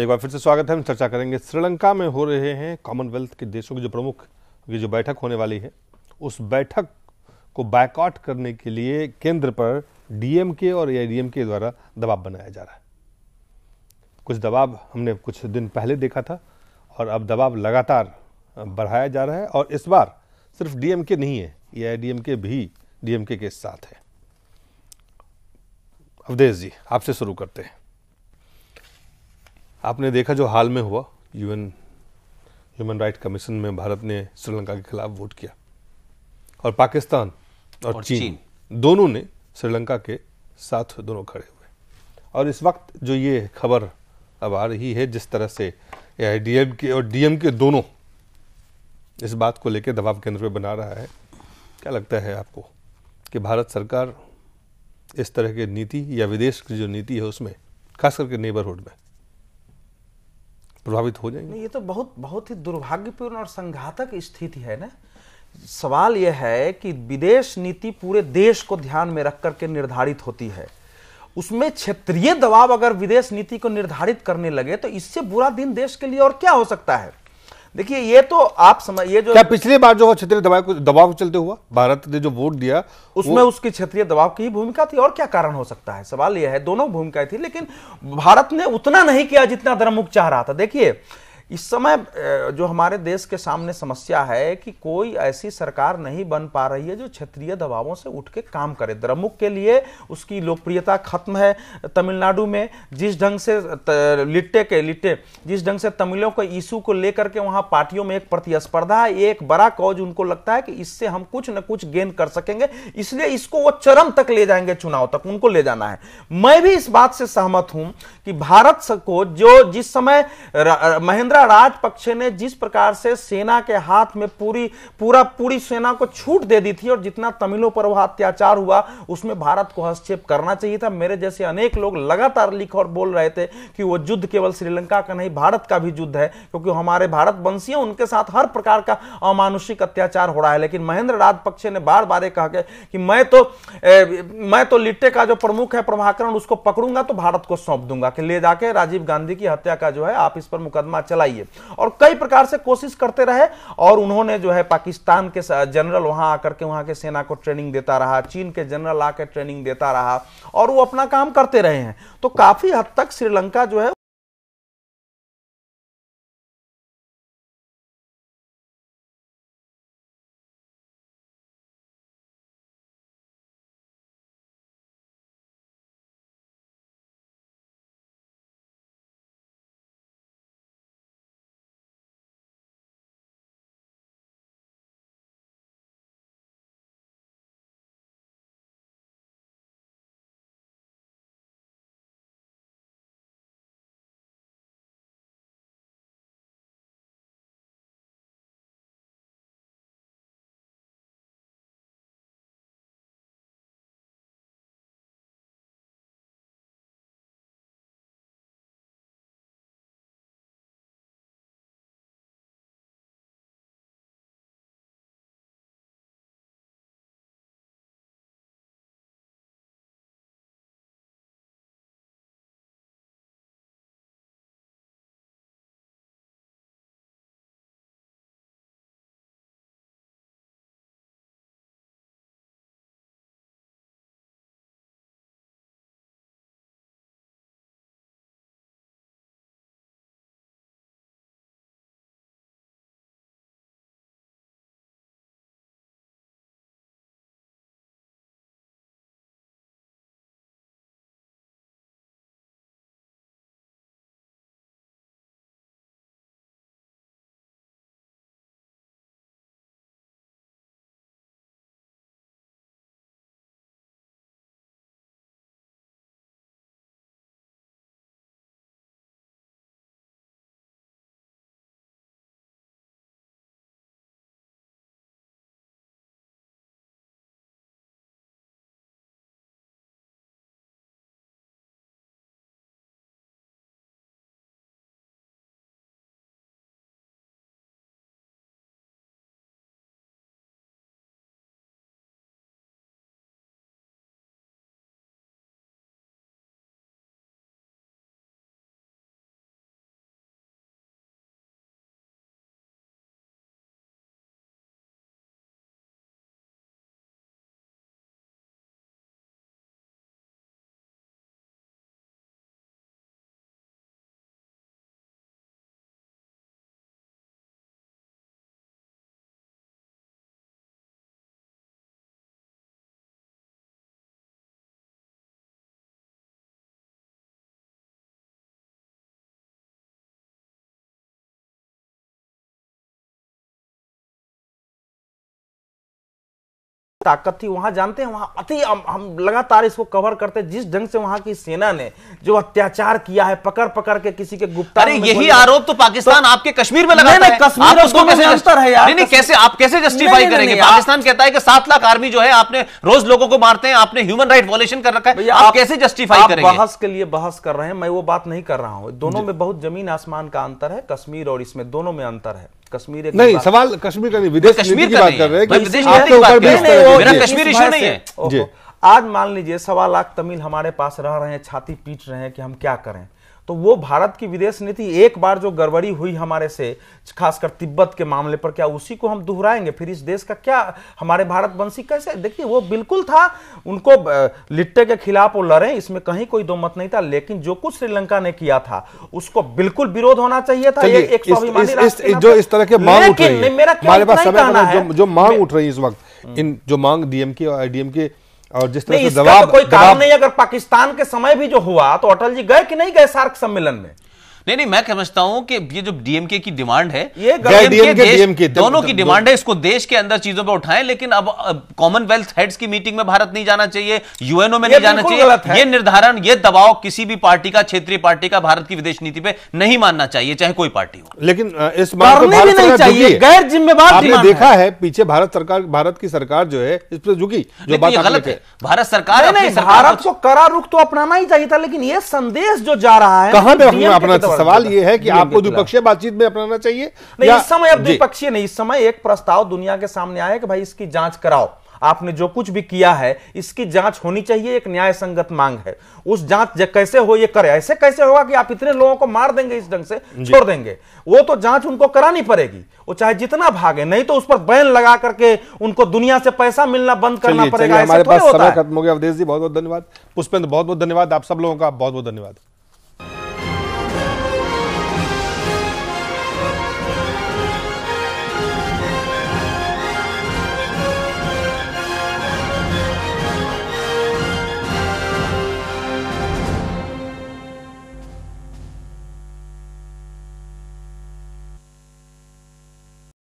एक बार फिर से स्वागत है हम चर्चा करेंगे श्रीलंका में हो रहे हैं कॉमनवेल्थ के देशों की जो प्रमुख की जो बैठक होने वाली है उस बैठक को बैकआउट करने के लिए केंद्र पर डीएमके और के द्वारा दबाव बनाया जा रहा है कुछ दबाव हमने कुछ दिन पहले देखा था और अब दबाव लगातार बढ़ाया जा रहा है और इस बार सिर्फ डीएमके नहीं है ए एआईडीएमके भी डीएमके के साथ है अवधेश जी आपसे शुरू करते हैं आपने देखा जो हाल में हुआ यूएन ह्यूमन राइट कमीशन में भारत ने श्रीलंका के खिलाफ वोट किया और पाकिस्तान और, और चीन, चीन दोनों ने श्रीलंका के साथ दोनों खड़े हुए और इस वक्त जो ये खबर अब आ रही है जिस तरह से एआईडीएम के और डीएम के दोनों इस बात को लेकर दबाव केंद्र पर बना रहा है क्या लगता है आपको कि भारत सरकार इस तरह की नीति या विदेश की जो नीति है उसमें खास करके नेबरहुड में प्रभावित हो जाएंगे ये तो बहुत बहुत ही दुर्भाग्यपूर्ण और संघातक स्थिति है ना सवाल यह है कि विदेश नीति पूरे देश को ध्यान में रख करके निर्धारित होती है उसमें क्षेत्रीय दबाव अगर विदेश नीति को निर्धारित करने लगे तो इससे बुरा दिन देश के लिए और क्या हो सकता है देखिए ये तो आप समझ ये जो क्या पिछली बार जो क्षेत्रीय दबाव को दबाव चलते हुआ भारत ने जो वोट दिया उसमें वो... उसकी क्षेत्रीय दबाव की भूमिका थी और क्या कारण हो सकता है सवाल यह है दोनों भूमिकाएं थी लेकिन भारत ने उतना नहीं किया जितना द्रमुख चाह रहा था देखिए इस समय जो हमारे देश के सामने समस्या है कि कोई ऐसी सरकार नहीं बन पा रही है जो क्षेत्रीय दबावों से उठ के काम करे द्रमुक के लिए उसकी लोकप्रियता खत्म है तमिलनाडु में जिस ढंग से लिट्टे के लिट्टे जिस ढंग से तमिलों के इशू को लेकर के वहाँ पार्टियों में एक प्रतिस्पर्धा है एक बड़ा कौज उनको लगता है कि इससे हम कुछ न कुछ गेन कर सकेंगे इसलिए इसको वो चरम तक ले जाएंगे चुनाव तक उनको ले जाना है मैं भी इस बात से सहमत हूं कि भारत को जो जिस समय महेंद्र महिंद्रा राजपक्षे ने जिस प्रकार से सेना के हाथ में पूरी पूरा पूरी सेना को छूट दे दी थी और जितना तमिलों पर वह अत्याचार हुआ उसमें भारत को हस्तक्षेप करना चाहिए था मेरे जैसे अनेक लोग लगातार लिख और बोल रहे थे कि वो युद्ध केवल श्रीलंका का नहीं भारत का भी युद्ध है क्योंकि हमारे भारत वंशी उनके साथ हर प्रकार का अमानुषिक अत्याचार हो रहा है लेकिन महेंद्र राजपक्षे ने बार बार कहा कि मैं तो ए, मैं तो लिट्टे का जो प्रमुख है प्रभाकरण उसको पकड़ूंगा तो भारत को सौंप दूंगा कि ले जाके राजीव गांधी की हत्या का जो है आप इस पर मुकदमा चला बताइए और कई प्रकार से कोशिश करते रहे और उन्होंने जो है पाकिस्तान के जनरल वहां आकर के वहां के सेना को ट्रेनिंग देता रहा चीन के जनरल आकर ट्रेनिंग देता रहा और वो अपना काम करते रहे हैं तो काफी हद तक श्रीलंका जो है ताकत थी वहां जानते हैं वहां अति हम लगातार इसको कवर करते जिस ढंग से वहां की सेना ने जो अत्याचार किया है पकड़ पकड़ के किसी के गुप्ता अरे यही आरोप तो पाकिस्तान तो, आपके कश्मीर में लगाता है कश्मीर उसको तो कैसे अंतर है यार नहीं कैसे आप कैसे जस्टिफाई करेंगे पाकिस्तान कहता है कि सात लाख आर्मी जो है आपने रोज लोगों को मारते हैं आपने ह्यूमन राइट वॉलेशन कर रखा है आप कैसे जस्टिफाई करेंगे बहस के लिए बहस कर रहे हैं मैं वो बात नहीं कर रहा हूँ दोनों में बहुत जमीन आसमान का अंतर है कश्मीर और इसमें दोनों में अंतर है कश्मीर नहीं सवाल कश्मीर का नहीं विदेश कश्मीर की बात तो कर रहे हैं मेरा कश्मीर इशू नहीं है आज मान लीजिए सवा लाख तमिल हमारे पास रह रहे हैं छाती पीट रहे हैं कि हम क्या करें तो वो भारत की विदेश नीति एक बार जो गड़बड़ी हुई हमारे से खासकर तिब्बत के मामले पर क्या उसी को हम दोहराएंगे फिर इस देश का क्या हमारे भारत वंशी कैसे देखिए वो बिल्कुल था उनको लिट्टे के खिलाफ वो लड़े इसमें कहीं कोई दो मत नहीं था लेकिन जो कुछ श्रीलंका ने किया था उसको बिल्कुल विरोध होना चाहिए था ये एक जो इस तरह के मांग उठ रही है मेरा जो मांग उठ रही है इस वक्त हम्म। इन जो मांग डीएम की डीएम के और जिस तरह से तो दबाव कोई कारण नहीं अगर पाकिस्तान के समय भी जो हुआ तो अटल जी गए कि नहीं गए सार्क सम्मेलन में नहीं नहीं मैं समझता हूं कि ये जो डीएमके की डिमांड है ये डीएमके, दोनों की डिमांड है इसको देश के अंदर चीजों पर उठाएं लेकिन अब कॉमनवेल्थ हेड्स की मीटिंग में भारत नहीं जाना चाहिए यूएनओ में नहीं जाना चाहिए ये निर्धारण ये दबाव किसी भी पार्टी का क्षेत्रीय पार्टी का भारत की विदेश नीति पे नहीं मानना चाहिए चाहे कोई पार्टी हो लेकिन इस गैर जिम्मेवार देखा है पीछे भारत सरकार भारत की सरकार जो है इस पर झुकी जो बात गलत है भारत सरकार भारत को करा रुख तो अपनाना ही चाहिए था लेकिन ये संदेश जो जा रहा है कहां पे अपना सवाल ये है कि आपको द्विपक्षीय बातचीत में अपनाना चाहिए नहीं इस समय अब द्विपक्षीय नहीं इस समय एक प्रस्ताव दुनिया के सामने आया कि भाई इसकी जांच कराओ आपने जो कुछ भी किया है इसकी जांच होनी चाहिए एक न्याय संगत मांग है उस जांच कैसे हो ये करे ऐसे कैसे होगा कि आप इतने लोगों को मार देंगे इस ढंग से छोड़ देंगे वो तो जांच उनको करानी पड़ेगी वो चाहे जितना भागे नहीं तो उस पर बैन लगा करके उनको दुनिया से पैसा मिलना बंद करना पड़ेगा हमारे पास समय खत्म हो गया अवधेश जी बहुत बहुत धन्यवाद पुष्पेंद्र बहुत बहुत धन्यवाद आप सब लोगों का बहुत बहुत धन्यवाद